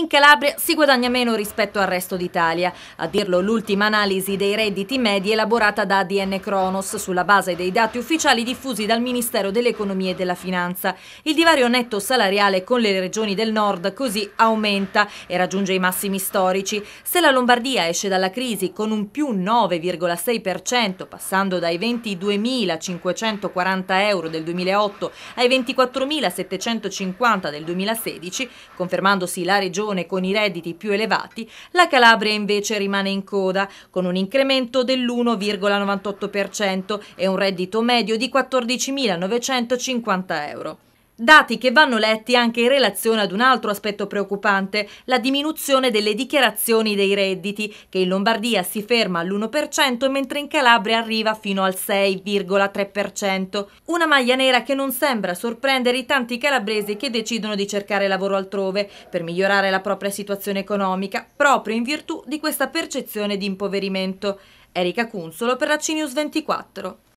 in Calabria si guadagna meno rispetto al resto d'Italia. A dirlo l'ultima analisi dei redditi medi elaborata da ADN Cronos sulla base dei dati ufficiali diffusi dal Ministero dell'Economia e della Finanza. Il divario netto salariale con le regioni del nord così aumenta e raggiunge i massimi storici. Se la Lombardia esce dalla crisi con un più 9,6%, passando dai 22.540 euro del 2008 ai 24.750 del 2016, confermandosi la regione persone con i redditi più elevati, la Calabria invece rimane in coda, con un incremento dell'1,98% e un reddito medio di 14.950 euro. Dati che vanno letti anche in relazione ad un altro aspetto preoccupante, la diminuzione delle dichiarazioni dei redditi, che in Lombardia si ferma all'1% mentre in Calabria arriva fino al 6,3%. Una maglia nera che non sembra sorprendere i tanti calabresi che decidono di cercare lavoro altrove per migliorare la propria situazione economica, proprio in virtù di questa percezione di impoverimento. Erika Cunzolo per la CNews 24.